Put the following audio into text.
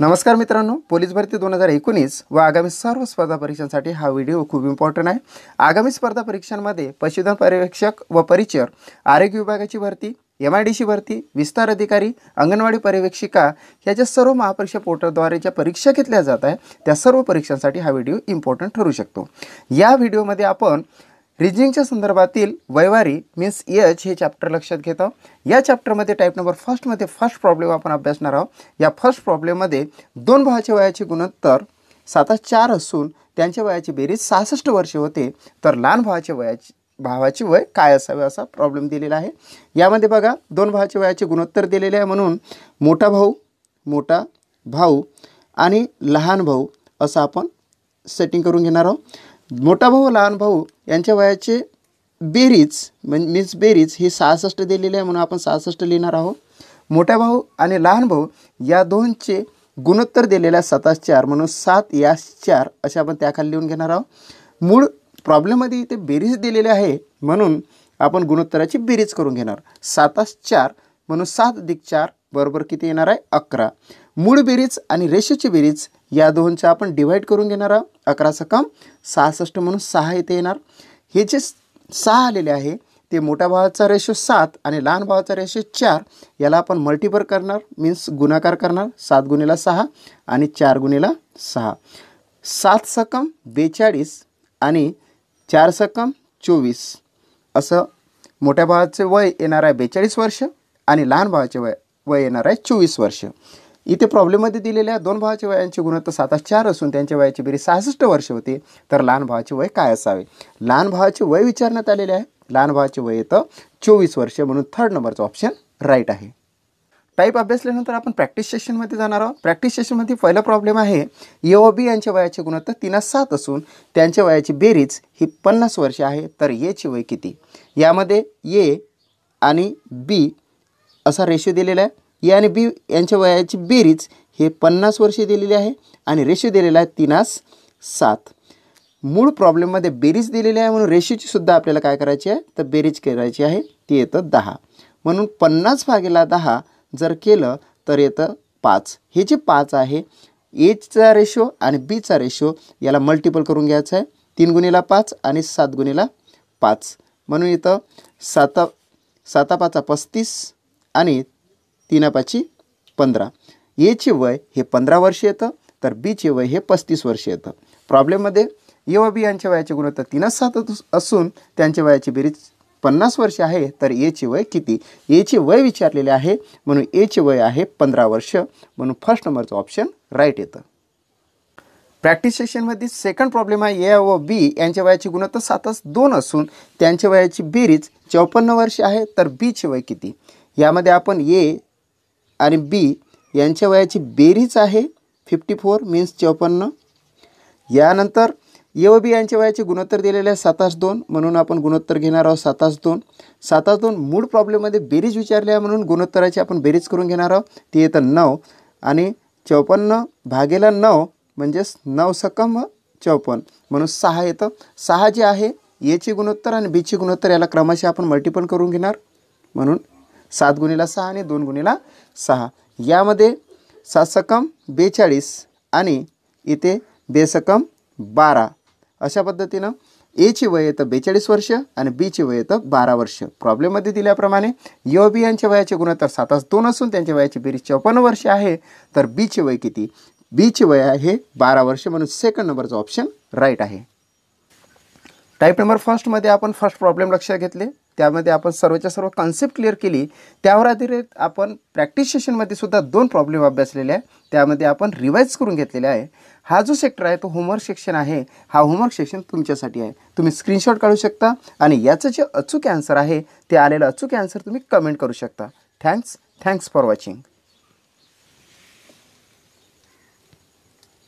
नमस्कार मित्रांनो पोलीस भरती दोन हजार एकोणीस व आगामी सर्व स्पर्धा परीक्षांसाठी हा व्हिडिओ खूप इम्पॉर्टंट आहे आगामी स्पर्धा परीक्षांमध्ये पशुधन पर्यवेक्षक व परिचर आरोग्य विभागाची भरती एम आय डी सी भरती विस्तार अधिकारी अंगणवाडी पर्यवेक्षिका ह्या ज्या सर्व महापरीक्षा पोर्टलद्वारे ज्या परीक्षा घेतल्या जात आहे त्या सर्व परीक्षांसाठी हा व्हिडिओ इम्पॉर्टंट ठरू शकतो या व्हिडिओमध्ये आपण रिजनिंगच्या संदर्भातील वैवारी मीन्स एच हे चॅप्टर लक्षात घेतो या चॅप्टरमध्ये टाईप नंबर फर्स्टमध्ये फर्स्ट प्रॉब्लेम आपण अभ्यासणार आहोत या फर्स्ट प्रॉब्लेममध्ये दोन भावाच्या वयाचे गुणोत्तर साता चार असून त्यांच्या वयाची बेरीज सहासष्ट वर्षे होते तर लहान भावाचे वयाची भावाचे वय काय असावे असा प्रॉब्लेम दिलेला आहे यामध्ये बघा दोन भावाच्या वयाचे गुणोत्तर दिलेले आहे म्हणून मोठा भाऊ मोठा भाऊ आणि लहान भाऊ असं आपण सेटिंग करून घेणार आहोत मोठा भाऊ लहान भाऊ यांच्या वयाचे बेरीज म्हणजे मीन्स बेरीज हे सहासष्ट दिलेली आहे म्हणून आपण सहासष्ट लिहिणार आहोत मोठ्या भाऊ आणि लहान भाऊ या दोनचे गुणोत्तर दिलेल्या सतास चार म्हणून सात या चार असे आपण त्याखाली लिहून घेणार आहोत मूळ प्रॉब्लेममध्ये इथे बेरीज दिलेले आहे म्हणून आपण गुणोत्तराची बेरीज करून घेणार सातास चार म्हणून सात दिक चार बरोबर किती येणार आहे अकरा मूळ बेरीज आणि रेषेची बेरीज या दोनचं आपण डिवाईड करून घेणार आहोत अकरा सकम सहासष्ट म्हणून सहा इथे येणार हे जे सहा आलेले आहे ते मोठ्या भावाचा रेशो सात आणि लहान भावाचा रेशो चार याला आपण मल्टिपर करणार मीन्स गुणाकार करणार सात गुणेला सहा आणि चार गुणेला सहा सात सकम बेचाळीस आणि चार सकम चोवीस असं मोठ्या भावाचे वय येणार आहे बेचाळीस वर्ष आणि लहान भावाचे वय वय येणार आहे चोवीस वर्ष इथे प्रॉब्लेममध्ये दिलेल्या दोन भावाच्या वयांचे गुणवत्ता सात चार असून त्यांच्या वयाची बेरीज सहासष्ट वर्ष होते तर लहान भावाचे वय काय असावे लहान भावाचे वय विचारण्यात आलेले आहे लहान भावाचे वय येतं चोवीस वर्ष म्हणून थर्ड नंबरचं ऑप्शन राईट आहे टाईप अभ्यासल्यानंतर आपण प्रॅक्टिस सेशनमध्ये जाणार आहोत प्रॅक्टिस सेशनमध्ये पहिला प्रॉब्लेम आहे ए ओ बी यांच्या वयाची गुणवत्ता तीनास सात असून त्यांच्या वयाची बेरीज ही पन्नास वर्ष आहे तर येची वय किती यामध्ये ए आणि बी असा रेशो दिलेला आहे ए आणि बी यांच्या वयाची बेरीज हे पन्नास वर्षे दिलेली आहे आणि रेशो दिलेला आहे तीनास सात मूळ प्रॉब्लेममध्ये बेरीज दिलेली आहे म्हणून रेशोची सुद्धा आपल्याला काय करायची आहे तर बेरीज करायची आहे ती येतं दहा म्हणून पन्नास भागेला दहा जर केलं तर येतं पाच हे जे पाच आहे एचा रेशो आणि बीचा रेशो याला मल्टिपल करून घ्यायचं आहे तीन गुणीला पाच आणि सात गुणीला पाच म्हणून इथं साता सातापाचा पस्तीस आणि तीन पाची पंधरा एचे वय हे पंधरा वर्ष येतं तर बीचे वय हे पस्तीस वर्ष येतं प्रॉब्लेममध्ये ए व बी यांच्या वयाचे गुणवत्ता तीनच सात असून त्यांच्या वयाची बेरीज पन्नास वर्ष आहे तर एचे वय किती एचे वय विचारलेले आहे म्हणून एचे वय आहे पंधरा वर्ष म्हणून फर्स्ट नंबरचं ऑप्शन राईट येतं प्रॅक्टिस सेशनमध्ये सेकंड प्रॉब्लेम आहे ए व बी यांच्या वयाची गुणवत्ता सातच दोन असून त्यांच्या वयाची बेरीज चौपन्न वर्ष आहे तर बीचे वय किती यामध्ये आपण ए आणि बी यांच्या वयाची बेरीज आहे फिफ्टी फोर मीन्स चौपन्न यानंतर ए e व बी यांच्या वयाचे गुणोत्तर दिलेले आहे सातास दोन म्हणून आपण गुणोत्तर घेणार आहोत सातास दोन सातास दोन मूळ प्रॉब्लेममध्ये बेरीज विचारली आहे म्हणून गुणोत्तराची आपण बेरीज करून घेणार आहोत ती येतं नऊ आणि चौपन्न भागेला नऊ म्हणजेच नऊ सकम चौपन्न म्हणून सहा येतं सहा जे आहे एची गुणोत्तर आणि बीची गुणोत्तर याला क्रमाशी आपण मल्टिपल करून घेणार म्हणून सात गुणीला सहा आणि दोन गुणीला सहा यामध्ये सकम बेचाळीस आणि इथे बेसकम बारा अशा पद्धतीनं एची वय येतं बेचाळीस वर्ष आणि बीची वय येतं बारा वर्ष प्रॉब्लेममध्ये दिल्याप्रमाणे यो बी यांच्या वयाचे गुणोत्तर सातास दोन असून त्यांच्या वयाची बेरीज चौपन्न वर्ष आहे तर बीचे वय किती बीचे वय आहे बारा वर्ष म्हणून सेकंड नंबरचं ऑप्शन राईट आहे टाईप नंबर फर्स्टमध्ये आपण फर्स्ट प्रॉब्लेम लक्षात घेतले त्यामध्ये आपण सर्वच्या सर्व कॉन्सेप्ट क्लिअर केली त्यावर आधारित आपण प्रॅक्टिस सेशनमध्ये सुद्धा दोन प्रॉब्लेम अभ्यासलेले आहे त्यामध्ये आपण रिवाईज करून घेतलेले आहे हा जो सेक्टर आहे तो होमवर्क सेक्शन आहे हा होमवर्क सेक्शन तुमच्यासाठी आहे तुम्ही स्क्रीनशॉट काढू शकता आणि याचं जे अचूक ॲन्सर आहे ते आलेलं अचूक आन्सर तुम्ही कमेंट करू शकता थँक्स थँक्स फॉर वॉचिंग